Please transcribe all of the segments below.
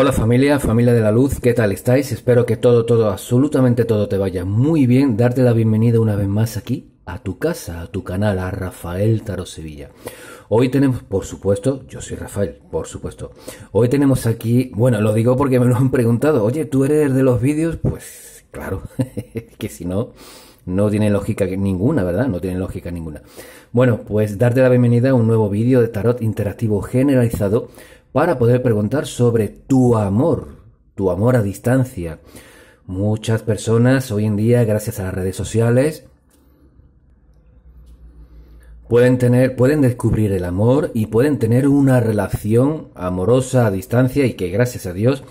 Hola familia, familia de la luz, ¿qué tal estáis? Espero que todo, todo, absolutamente todo te vaya muy bien. Darte la bienvenida una vez más aquí a tu casa, a tu canal, a Rafael Taro Sevilla. Hoy tenemos, por supuesto, yo soy Rafael, por supuesto. Hoy tenemos aquí, bueno, lo digo porque me lo han preguntado, oye, ¿tú eres de los vídeos? Pues claro, que si no, no tiene lógica ninguna, ¿verdad? No tiene lógica ninguna. Bueno, pues darte la bienvenida a un nuevo vídeo de tarot interactivo generalizado para poder preguntar sobre tu amor, tu amor a distancia. Muchas personas hoy en día, gracias a las redes sociales, pueden tener, pueden descubrir el amor y pueden tener una relación amorosa a distancia y que gracias a Dios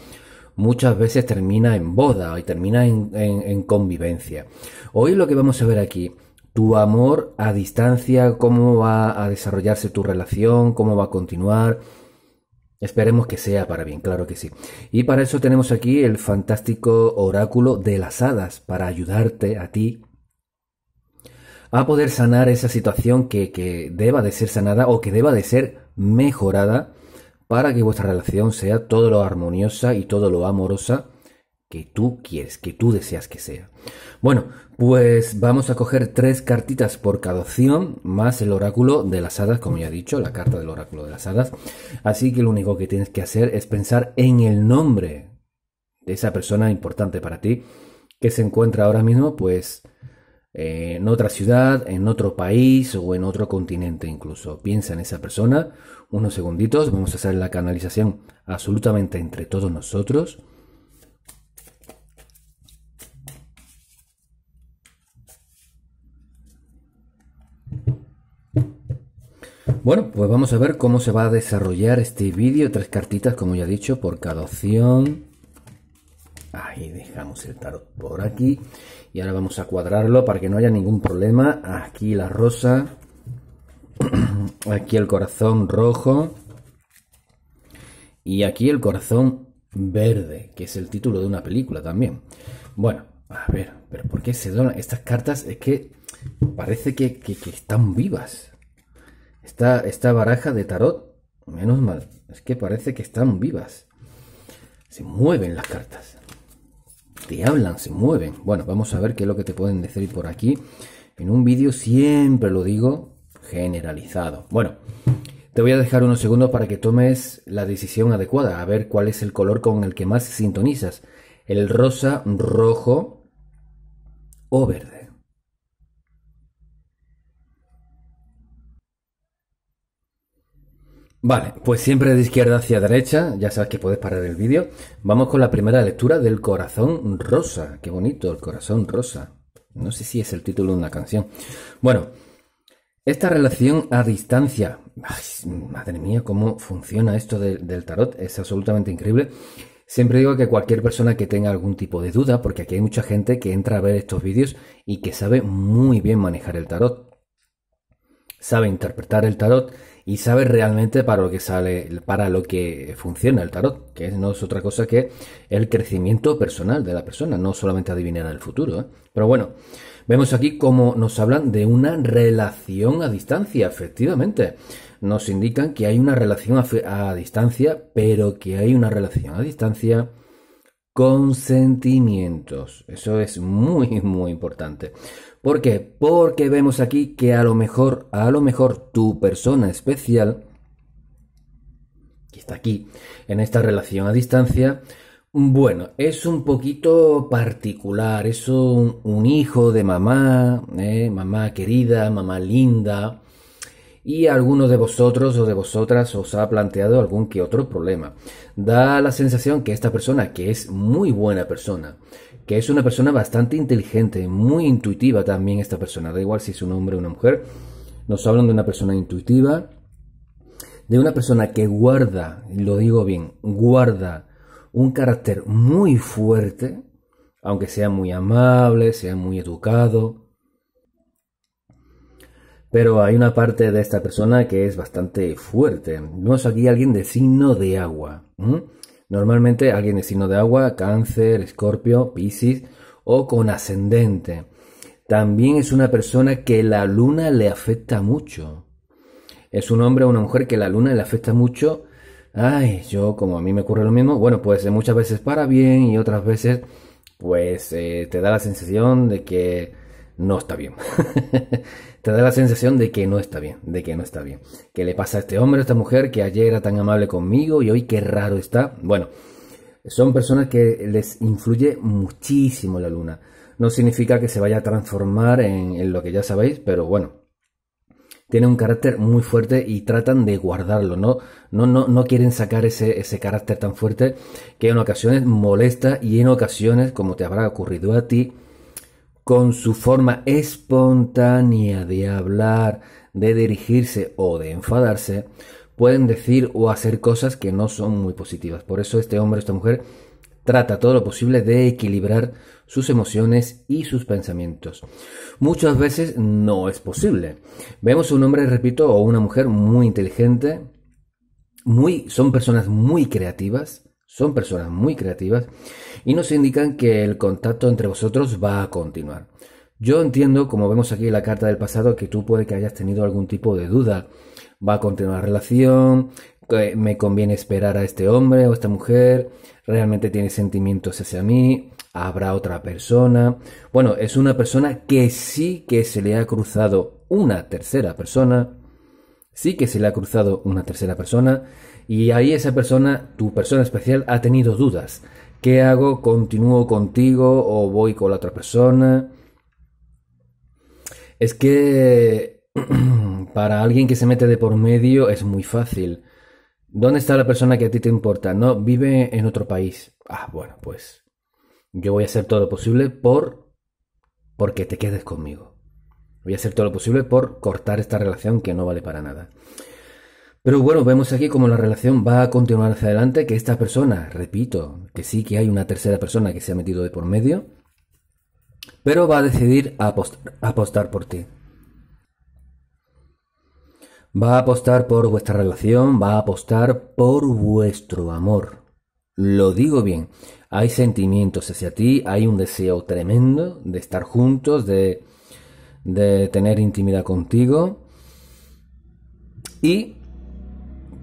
muchas veces termina en boda y termina en, en convivencia. Hoy lo que vamos a ver aquí tu amor a distancia, cómo va a desarrollarse tu relación, cómo va a continuar, Esperemos que sea para bien, claro que sí. Y para eso tenemos aquí el fantástico oráculo de las hadas, para ayudarte a ti a poder sanar esa situación que, que deba de ser sanada o que deba de ser mejorada para que vuestra relación sea todo lo armoniosa y todo lo amorosa que tú quieres, que tú deseas que sea. Bueno, pues vamos a coger tres cartitas por cada opción, más el oráculo de las hadas, como ya he dicho, la carta del oráculo de las hadas. Así que lo único que tienes que hacer es pensar en el nombre de esa persona importante para ti, que se encuentra ahora mismo, pues, en otra ciudad, en otro país o en otro continente incluso. Piensa en esa persona unos segunditos, vamos a hacer la canalización absolutamente entre todos nosotros. Bueno, pues vamos a ver cómo se va a desarrollar este vídeo. Tres cartitas, como ya he dicho, por cada opción. Ahí dejamos el tarot por aquí. Y ahora vamos a cuadrarlo para que no haya ningún problema. Aquí la rosa. Aquí el corazón rojo. Y aquí el corazón verde, que es el título de una película también. Bueno, a ver, pero ¿por qué se donan estas cartas? Es que parece que, que están vivas. Esta, esta baraja de tarot, menos mal, es que parece que están vivas. Se mueven las cartas. Te hablan, se mueven. Bueno, vamos a ver qué es lo que te pueden decir por aquí. En un vídeo siempre lo digo generalizado. Bueno, te voy a dejar unos segundos para que tomes la decisión adecuada, a ver cuál es el color con el que más sintonizas. El rosa, rojo o verde. Vale, pues siempre de izquierda hacia derecha, ya sabes que puedes parar el vídeo. Vamos con la primera lectura del Corazón Rosa. Qué bonito, el Corazón Rosa. No sé si es el título de una canción. Bueno, esta relación a distancia. madre mía, cómo funciona esto del tarot. Es absolutamente increíble. Siempre digo que cualquier persona que tenga algún tipo de duda, porque aquí hay mucha gente que entra a ver estos vídeos y que sabe muy bien manejar el tarot. Sabe interpretar el tarot y sabe realmente para lo que sale, para lo que funciona el tarot, que no es otra cosa que el crecimiento personal de la persona, no solamente adivinar el futuro. ¿eh? Pero bueno, vemos aquí cómo nos hablan de una relación a distancia, efectivamente. Nos indican que hay una relación a distancia, pero que hay una relación a distancia consentimientos. Eso es muy, muy importante. ¿Por qué? Porque vemos aquí que a lo mejor, a lo mejor tu persona especial, que está aquí en esta relación a distancia, bueno, es un poquito particular, es un, hijo de mamá, ¿eh? mamá querida, mamá linda, y alguno de vosotros o de vosotras os ha planteado algún que otro problema. Da la sensación que esta persona, que es muy buena persona, que es una persona bastante inteligente, muy intuitiva también esta persona, da igual si es un hombre o una mujer, nos hablan de una persona intuitiva, de una persona que guarda, lo digo bien, guarda un carácter muy fuerte, aunque sea muy amable, sea muy educado, pero hay una parte de esta persona que es bastante fuerte. Vemos aquí a alguien de signo de agua. Normalmente alguien de signo de agua, cáncer, escorpio, piscis o con ascendente. También es una persona que la luna le afecta mucho. Es un hombre o una mujer que la luna le afecta mucho. Ay, yo como a mí me ocurre lo mismo, bueno, pues eh, muchas veces para bien y otras veces pues eh, te da la sensación de que no está bien. Te da la sensación de que no está bien, de que no está bien. ¿Qué le pasa a este hombre, a esta mujer que ayer era tan amable conmigo y hoy qué raro está? Bueno, son personas que les influye muchísimo la luna. No significa que se vaya a transformar en, lo que ya sabéis, pero bueno, tiene un carácter muy fuerte y tratan de guardarlo, ¿no? No, no, no quieren sacar ese, carácter tan fuerte que en ocasiones molesta y en ocasiones, como te habrá ocurrido a ti, con su forma espontánea de hablar, de dirigirse o de enfadarse, pueden decir o hacer cosas que no son muy positivas. Por eso este hombre, esta mujer, trata todo lo posible de equilibrar sus emociones y sus pensamientos. Muchas veces no es posible. Vemos un hombre, repito, o una mujer muy inteligente, muy, son personas muy creativas, son personas muy creativas y nos indican que el contacto entre vosotros va a continuar. Yo entiendo, como vemos aquí en la carta del pasado, que tú puede que hayas tenido algún tipo de duda. Va a continuar la relación, me conviene esperar a este hombre o esta mujer, realmente tiene sentimientos hacia mí, habrá otra persona. Bueno, es una persona que sí que se le ha cruzado una tercera persona, sí que se le ha cruzado una tercera persona y ahí esa persona, tu persona especial, ha tenido dudas. ¿Qué hago? ¿Continúo contigo o voy con la otra persona? Es que para alguien que se mete de por medio es muy fácil. ¿Dónde está la persona que a ti te importa? No, vive en otro país. Ah, bueno, pues yo voy a hacer todo lo posible por porque te quedes conmigo. Voy a hacer todo lo posible por cortar esta relación que no vale para nada. Pero bueno, vemos aquí como la relación va a continuar hacia adelante, que esta persona, repito, que sí que hay una tercera persona que se ha metido de por medio, pero va a decidir apostar, por ti. Va a apostar por vuestra relación, va a apostar por vuestro amor. Lo digo bien, hay sentimientos hacia ti, hay un deseo tremendo de estar juntos, de, de tener intimidad contigo. Y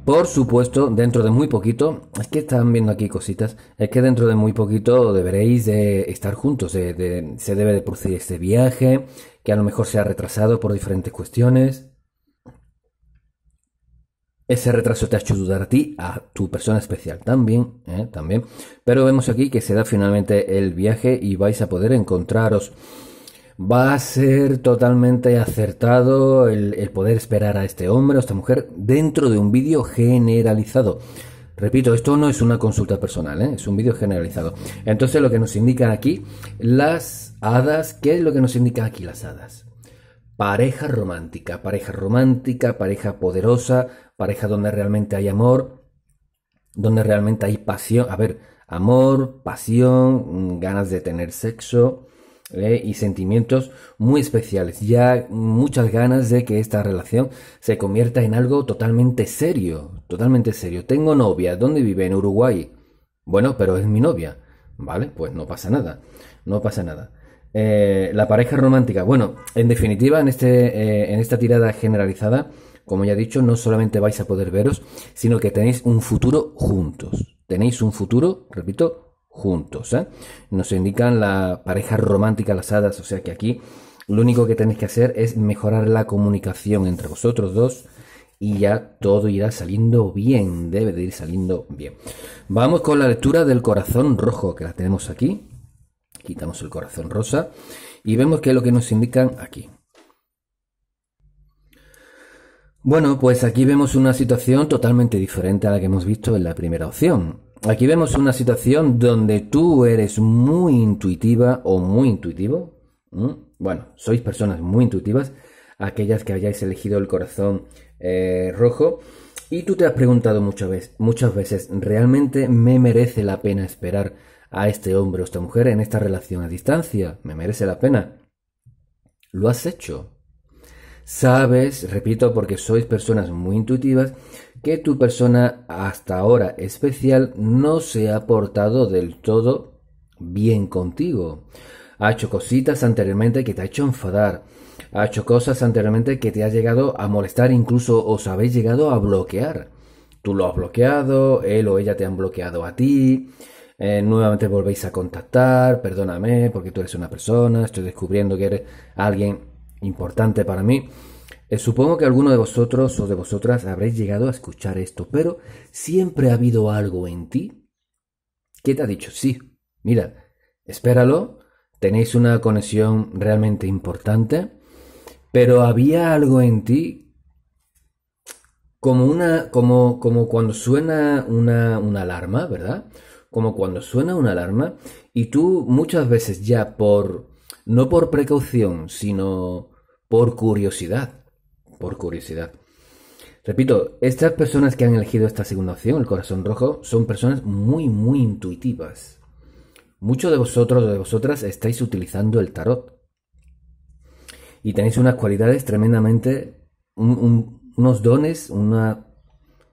por supuesto, dentro de muy poquito, es que están viendo aquí cositas, es que dentro de muy poquito deberéis de estar juntos, se debe de producir este viaje, que a lo mejor se ha retrasado por diferentes cuestiones. Ese retraso te ha hecho dudar a ti, a tu persona especial también, ¿eh? también. Pero vemos aquí que se da finalmente el viaje y vais a poder encontraros va a ser totalmente acertado el, poder esperar a este hombre o esta mujer dentro de un vídeo generalizado. Repito, esto no es una consulta personal, ¿eh? es un vídeo generalizado. Entonces lo que nos indican aquí las hadas, ¿qué es lo que nos indica aquí las hadas? Pareja romántica, pareja romántica, pareja poderosa, pareja donde realmente hay amor, donde realmente hay pasión, a ver, amor, pasión, ganas de tener sexo, ¿eh? y sentimientos muy especiales. Ya muchas ganas de que esta relación se convierta en algo totalmente serio, totalmente serio. Tengo novia, ¿dónde vive? En Uruguay. Bueno, pero es mi novia. Vale, pues no pasa nada, no pasa nada. Eh, la pareja romántica. Bueno, en definitiva, en, este, eh, en esta tirada generalizada, como ya he dicho, no solamente vais a poder veros, sino que tenéis un futuro juntos. Tenéis un futuro, repito, juntos. ¿eh? Nos indican la pareja romántica las hadas, o sea que aquí lo único que tenéis que hacer es mejorar la comunicación entre vosotros dos y ya todo irá saliendo bien, debe de ir saliendo bien. Vamos con la lectura del corazón rojo, que la tenemos aquí. Quitamos el corazón rosa y vemos que es lo que nos indican aquí. Bueno, pues aquí vemos una situación totalmente diferente a la que hemos visto en la primera opción aquí vemos una situación donde tú eres muy intuitiva o muy intuitivo. Bueno, sois personas muy intuitivas, aquellas que hayáis elegido el corazón eh, rojo. Y tú te has preguntado muchas veces, muchas veces, ¿realmente me merece la pena esperar a este hombre o esta mujer en esta relación a distancia? ¿Me merece la pena? ¿Lo has hecho? Sabes, repito, porque sois personas muy intuitivas, que tu persona hasta ahora especial no se ha portado del todo bien contigo. Ha hecho cositas anteriormente que te ha hecho enfadar. Ha hecho cosas anteriormente que te ha llegado a molestar, incluso os habéis llegado a bloquear. Tú lo has bloqueado, él o ella te han bloqueado a ti. Eh, nuevamente volvéis a contactar, perdóname porque tú eres una persona, estoy descubriendo que eres alguien importante para mí eh, supongo que alguno de vosotros o de vosotras habréis llegado a escuchar esto, pero siempre ha habido algo en ti que te ha dicho, sí, mira, espéralo, tenéis una conexión realmente importante, pero había algo en ti como una como como cuando suena una, una, alarma verdad como cuando suena una alarma y tú muchas veces ya por no por precaución sino por curiosidad por curiosidad. Repito, estas personas que han elegido esta segunda opción, el corazón rojo, son personas muy, muy intuitivas. Muchos de vosotros de vosotras estáis utilizando el tarot. Y tenéis unas cualidades tremendamente, unos dones, una...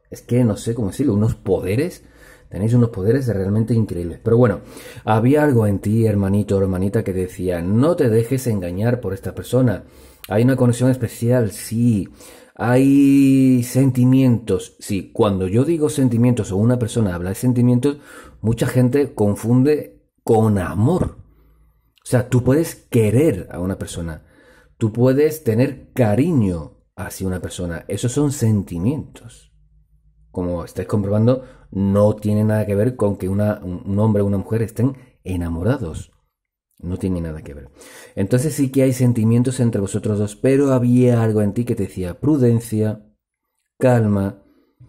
Es que no sé cómo decirlo, unos poderes Tenéis unos poderes realmente increíbles. Pero bueno, había algo en ti, hermanito o hermanita, que decía, no te dejes engañar por esta persona. Hay una conexión especial, sí. Hay sentimientos, sí. Cuando yo digo sentimientos o una persona habla de sentimientos, mucha gente confunde con amor. O sea, tú puedes querer a una persona. Tú puedes tener cariño hacia una persona. Esos son sentimientos. Como estáis comprobando, no tiene nada que ver con que un hombre o una mujer estén enamorados. No tiene nada que ver. Entonces sí que hay sentimientos entre vosotros dos, pero había algo en ti que te decía prudencia, calma,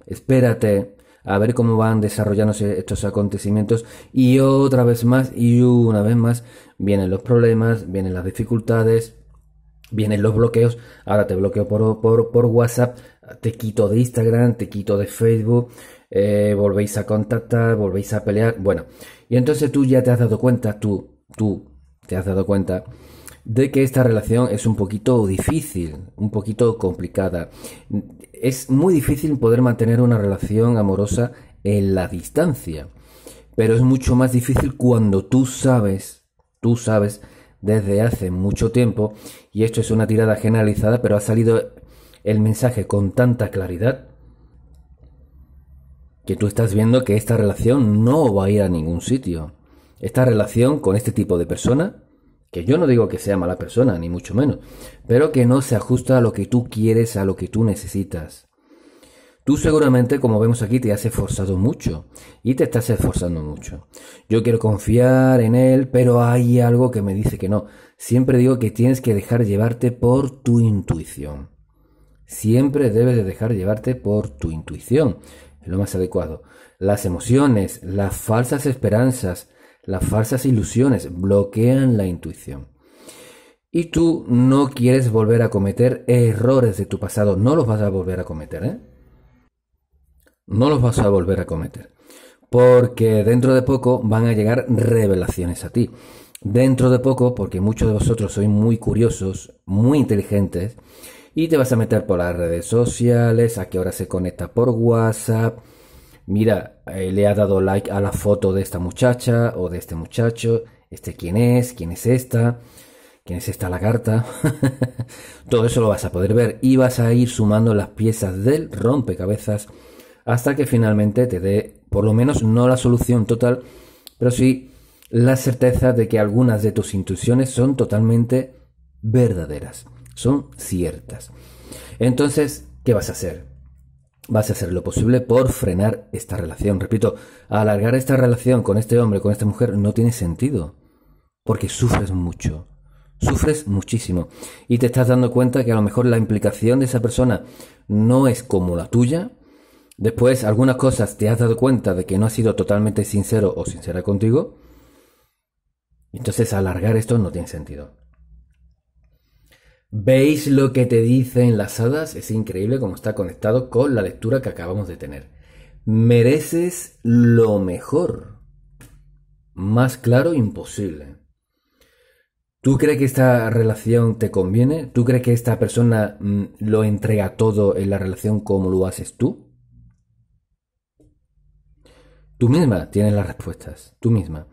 espérate, a ver cómo van desarrollándose estos acontecimientos y otra vez más y una vez más vienen los problemas, vienen las dificultades, vienen los bloqueos. Ahora te bloqueo por, WhatsApp, te quito de Instagram, te quito de Facebook, eh, volvéis a contactar, volvéis a pelear. Bueno, y entonces tú ya te has dado cuenta, tú, tú, te has dado cuenta de que esta relación es un poquito difícil, un poquito complicada. Es muy difícil poder mantener una relación amorosa en la distancia, pero es mucho más difícil cuando tú sabes, tú sabes desde hace mucho tiempo, y esto es una tirada generalizada, pero ha salido el mensaje con tanta claridad que tú estás viendo que esta relación no va a ir a ningún sitio. Esta relación con este tipo de persona que yo no digo que sea mala persona, ni mucho menos, pero que no se ajusta a lo que tú quieres, a lo que tú necesitas. Tú seguramente, como vemos aquí, te has esforzado mucho y te estás esforzando mucho. Yo quiero confiar en él, pero hay algo que me dice que no. Siempre digo que tienes que dejar llevarte por tu intuición. Siempre debes de dejar llevarte por tu intuición. Es lo más adecuado. Las emociones, las falsas esperanzas, las falsas ilusiones bloquean la intuición. Y tú no quieres volver a cometer errores de tu pasado. No los vas a volver a cometer, ¿eh? No los vas a volver a cometer. Porque dentro de poco van a llegar revelaciones a ti. Dentro de poco, porque muchos de vosotros sois muy curiosos, muy inteligentes, y te vas a meter por las redes sociales, a que ahora se conecta por WhatsApp, mira, eh, le ha dado like a la foto de esta muchacha o de este muchacho, este quién es, quién es esta, quién es esta lagarta. Todo eso lo vas a poder ver y vas a ir sumando las piezas del rompecabezas hasta que finalmente te dé, por lo menos no la solución total, pero sí la certeza de que algunas de tus intuiciones son totalmente verdaderas, son ciertas. Entonces, ¿qué vas a hacer? vas a hacer lo posible por frenar esta relación. Repito, alargar esta relación con este hombre, con esta mujer, no tiene sentido. Porque sufres mucho. Sufres muchísimo. Y te estás dando cuenta que a lo mejor la implicación de esa persona no es como la tuya. Después, algunas cosas te has dado cuenta de que no ha sido totalmente sincero o sincera contigo. Entonces, alargar esto no tiene sentido. ¿Veis lo que te dicen las hadas? Es increíble cómo está conectado con la lectura que acabamos de tener. Mereces lo mejor. Más claro, imposible. ¿Tú crees que esta relación te conviene? ¿Tú crees que esta persona mm, lo entrega todo en la relación como lo haces tú? Tú misma tienes las respuestas, tú misma.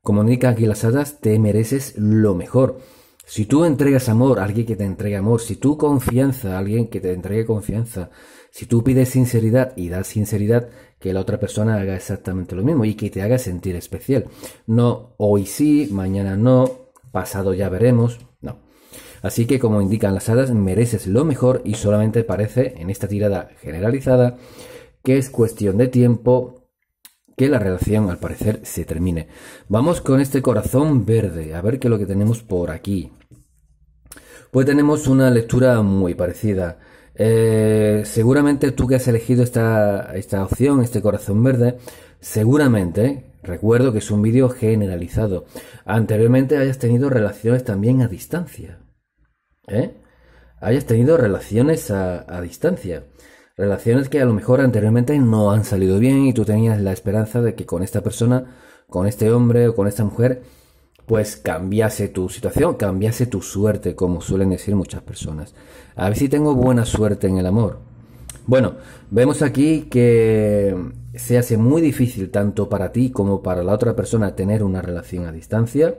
Comunica aquí las hadas, te mereces lo mejor. Si tú entregas amor a alguien que te entregue amor, si tú confianza a alguien que te entregue confianza, si tú pides sinceridad y das sinceridad, que la otra persona haga exactamente lo mismo y que te haga sentir especial. No hoy sí, mañana no, pasado ya veremos, no. Así que como indican las hadas, mereces lo mejor y solamente parece en esta tirada generalizada que es cuestión de tiempo que la relación al parecer se termine. Vamos con este corazón verde, a ver qué es lo que tenemos por aquí. Pues tenemos una lectura muy parecida. Eh, seguramente tú que has elegido esta, esta opción, este corazón verde, seguramente, recuerdo que es un vídeo generalizado, anteriormente hayas tenido relaciones también a distancia. ¿Eh? Hayas tenido relaciones a, a distancia. Relaciones que a lo mejor anteriormente no han salido bien y tú tenías la esperanza de que con esta persona, con este hombre o con esta mujer, pues cambiase tu situación, cambiase tu suerte, como suelen decir muchas personas. A ver si tengo buena suerte en el amor. Bueno, vemos aquí que se hace muy difícil tanto para ti como para la otra persona tener una relación a distancia.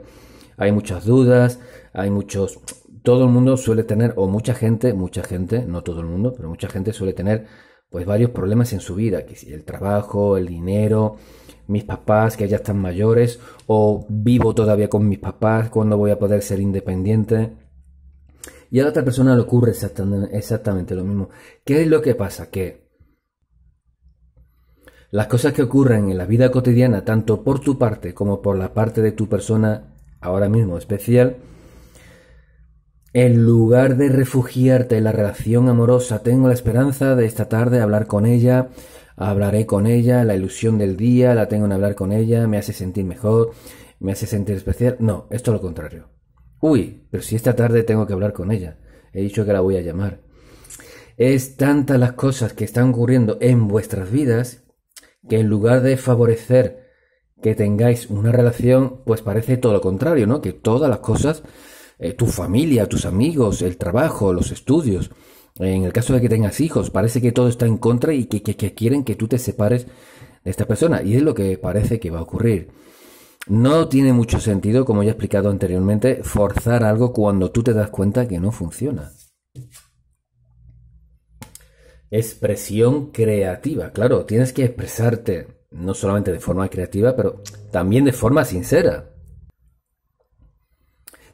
Hay muchas dudas, hay muchos todo el mundo suele tener, o mucha gente, mucha gente, no todo el mundo, pero mucha gente suele tener pues varios problemas en su vida, que el trabajo, el dinero, mis papás que ya están mayores, o vivo todavía con mis papás, cuándo voy a poder ser independiente. Y a la otra persona le ocurre exactamente, exactamente lo mismo. ¿Qué es lo que pasa? Que las cosas que ocurren en la vida cotidiana, tanto por tu parte como por la parte de tu persona ahora mismo especial, en lugar de refugiarte en la relación amorosa, tengo la esperanza de esta tarde hablar con ella, hablaré con ella, la ilusión del día, la tengo en hablar con ella, me hace sentir mejor, me hace sentir especial. No, esto es lo contrario. Uy, pero si esta tarde tengo que hablar con ella, he dicho que la voy a llamar. Es tantas las cosas que están ocurriendo en vuestras vidas que en lugar de favorecer que tengáis una relación, pues parece todo lo contrario, ¿no? Que todas las cosas eh, tu familia, tus amigos, el trabajo, los estudios. En el caso de que tengas hijos, parece que todo está en contra y que, que quieren que tú te separes de esta persona. Y es lo que parece que va a ocurrir. No tiene mucho sentido, como ya he explicado anteriormente, forzar algo cuando tú te das cuenta que no funciona. Expresión creativa. Claro, tienes que expresarte no solamente de forma creativa, pero también de forma sincera.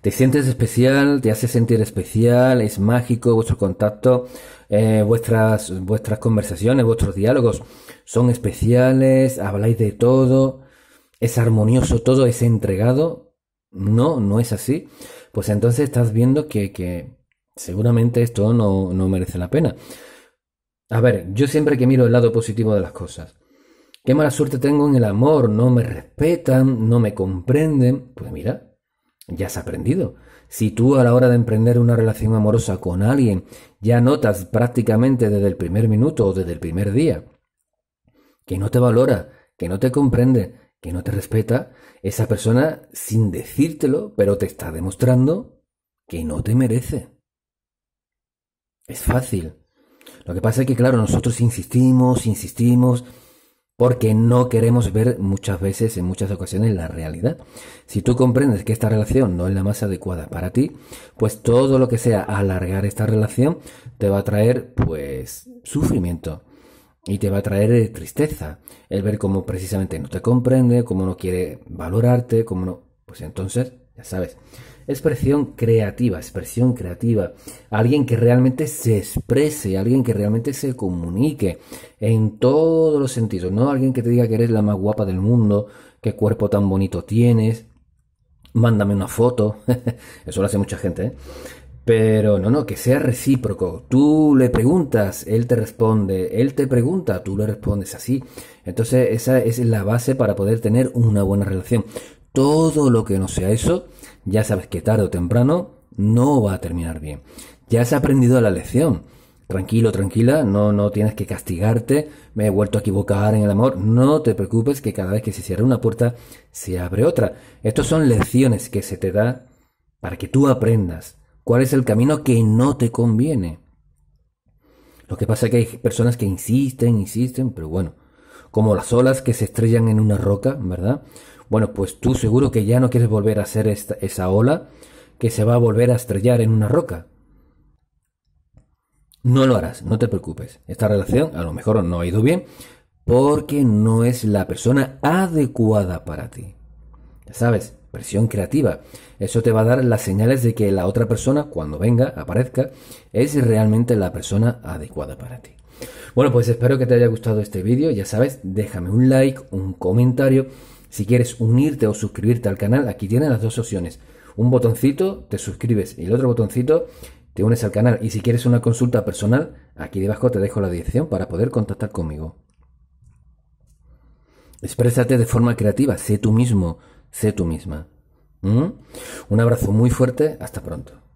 Te sientes especial, te hace sentir especial, es mágico vuestro contacto, eh, vuestras, vuestras conversaciones, vuestros diálogos son especiales, habláis de todo, es armonioso todo, es entregado. No, no es así. Pues entonces estás viendo que, que seguramente esto no, no merece la pena. A ver, yo siempre que miro el lado positivo de las cosas. Qué mala suerte tengo en el amor, no me respetan, no me comprenden. Pues mira, ya has aprendido. Si tú a la hora de emprender una relación amorosa con alguien ya notas prácticamente desde el primer minuto o desde el primer día que no te valora, que no te comprende, que no te respeta, esa persona sin decírtelo, pero te está demostrando que no te merece. Es fácil. Lo que pasa es que, claro, nosotros insistimos, insistimos, porque no queremos ver muchas veces, en muchas ocasiones, la realidad. Si tú comprendes que esta relación no es la más adecuada para ti, pues todo lo que sea alargar esta relación te va a traer, pues, sufrimiento. Y te va a traer eh, tristeza el ver cómo precisamente no te comprende, cómo no quiere valorarte, cómo no... Pues entonces sabes. Expresión creativa, expresión creativa. Alguien que realmente se exprese, alguien que realmente se comunique en todos los sentidos. No alguien que te diga que eres la más guapa del mundo, qué cuerpo tan bonito tienes, mándame una foto. Eso lo hace mucha gente, ¿eh? Pero no, no, que sea recíproco. Tú le preguntas, él te responde, él te pregunta, tú le respondes así. Entonces esa es la base para poder tener una buena relación todo lo que no sea eso, ya sabes que tarde o temprano no va a terminar bien. Ya has aprendido la lección. Tranquilo, tranquila, no, no tienes que castigarte, me he vuelto a equivocar en el amor, no te preocupes que cada vez que se cierra una puerta se abre otra. Estas son lecciones que se te da para que tú aprendas cuál es el camino que no te conviene. Lo que pasa es que hay personas que insisten, insisten, pero bueno, como las olas que se estrellan en una roca, ¿verdad? Bueno, pues tú seguro que ya no quieres volver a hacer esa ola que se va a volver a estrellar en una roca. No lo harás, no te preocupes. Esta relación a lo mejor no ha ido bien porque no es la persona adecuada para ti. Ya ¿Sabes? Presión creativa. Eso te va a dar las señales de que la otra persona, cuando venga, aparezca, es realmente la persona adecuada para ti. Bueno, pues espero que te haya gustado este vídeo. Ya sabes, déjame un like, un comentario si quieres unirte o suscribirte al canal, aquí tienes las dos opciones. Un botoncito, te suscribes y el otro botoncito, te unes al canal. Y si quieres una consulta personal, aquí debajo te dejo la dirección para poder contactar conmigo. Exprésate de forma creativa, sé tú mismo, sé tú misma. ¿Mm? Un abrazo muy fuerte, hasta pronto.